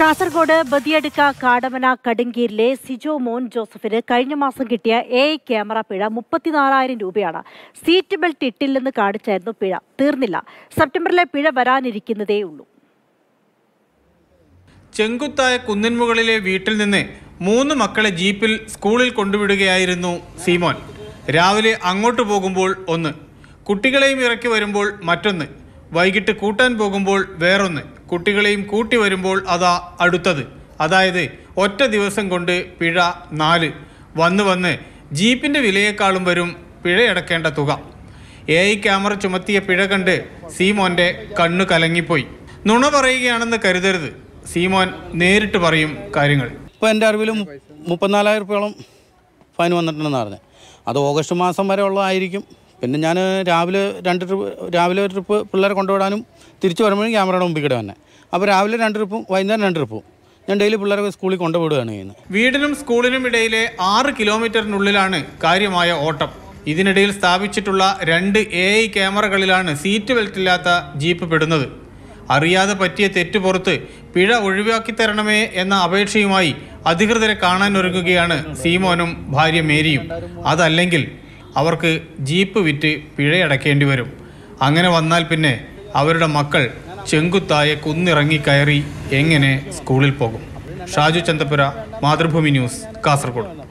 കാസർഗോഡ് ബദിയടുക്ക കാടമന കടുങ്കീരിലെ സിജോ മോൻ ജോസഫിന് കഴിഞ്ഞ മാസം കിട്ടിയ എ ക്യാമറ പിഴ മുപ്പത്തിനാലായിരം രൂപയാണ് സീറ്റ് ബെൽറ്റ് ഇട്ടില്ലെന്ന് കാണിച്ചായിരുന്നു പിഴ തീർന്നില്ല സെപ്റ്റംബറിലെ പിഴ വരാനിരിക്കുന്നതേ ഉള്ളൂ ചെങ്കുത്തായ കുന്നിൻമുകളിലെ വീട്ടിൽ നിന്ന് മൂന്ന് മക്കളെ ജീപ്പിൽ സ്കൂളിൽ കൊണ്ടുവിടുകയായിരുന്നു സീമോൻ രാവിലെ അങ്ങോട്ട് പോകുമ്പോൾ ഒന്ന് കുട്ടികളെയും ഇറക്കി വരുമ്പോൾ മറ്റൊന്ന് വൈകിട്ട് കൂട്ടാൻ പോകുമ്പോൾ വേറൊന്ന് കുട്ടികളെയും കൂട്ടി വരുമ്പോൾ അതാ അടുത്തത് അതായത് ഒറ്റ ദിവസം കൊണ്ട് പിഴ നാല് വന്ന് വന്ന് ജീപ്പിൻ്റെ വിലയേക്കാളും വരും പിഴയടക്കേണ്ട തുക എ ഐ ക്യാമറ ചുമത്തിയ പിഴ കണ്ട് സീമോൻ്റെ കണ്ണു കലങ്ങിപ്പോയി നുണ പറയുകയാണെന്ന് കരുതരുത് സീമോൻ നേരിട്ട് പറയും കാര്യങ്ങൾ ഇപ്പോൾ എൻ്റെ അറിവിൽ മുപ്പത്തിനാലായിരം രൂപയോളം ഫൈൻ വന്നിട്ടുണ്ടെന്ന് പറഞ്ഞത് അത് ഓഗസ്റ്റ് മാസം വരെ ഉള്ളതായിരിക്കും പിന്നെ ഞാൻ രാവിലെ രണ്ട് ട്രിപ്പ് രാവിലെ ഒരു ട്രിപ്പ് പിള്ളേരെ കൊണ്ടുവിടാനും തിരിച്ചു വരുമ്പോഴും ക്യാമറയുടെ മുമ്പിൽ കൂടെ തന്നെ അപ്പോൾ രാവിലെ രണ്ട് ട്രിപ്പും വൈകുന്നേരം രണ്ട് ട്രിപ്പും ഞാൻ ഡെയിലി പിള്ളേരെ സ്കൂളിൽ കൊണ്ടുപോയിടുകയാണ് ചെയ്യുന്നത് വീടിനും സ്കൂളിനും ഇടയിലെ ആറ് കിലോമീറ്ററിനുള്ളിലാണ് കാര്യമായ ഓട്ടം ഇതിനിടയിൽ സ്ഥാപിച്ചിട്ടുള്ള രണ്ട് എ ഐ ക്യാമറകളിലാണ് സീറ്റ് ബെൽറ്റ് ഇല്ലാത്ത ജീപ്പ് പെടുന്നത് അറിയാതെ പറ്റിയ തെറ്റ് പുറത്ത് പിഴ ഒഴിവാക്കി തരണമേ എന്ന അപേക്ഷയുമായി അധികൃതരെ കാണാൻ ഒരുങ്ങുകയാണ് സീമോനും ഭാര്യ മേരിയും അതല്ലെങ്കിൽ അവർക്ക് ജീപ്പ് വിറ്റ് പിഴയടക്കേണ്ടി വരും അങ്ങനെ വന്നാൽ പിന്നെ അവരുടെ മക്കൾ ചെങ്കുത്തായെ കുന്നിറങ്ങി കയറി എങ്ങനെ സ്കൂളിൽ പോകും ഷാജു ചന്തപുര മാതൃഭൂമി ന്യൂസ് കാസർഗോഡ്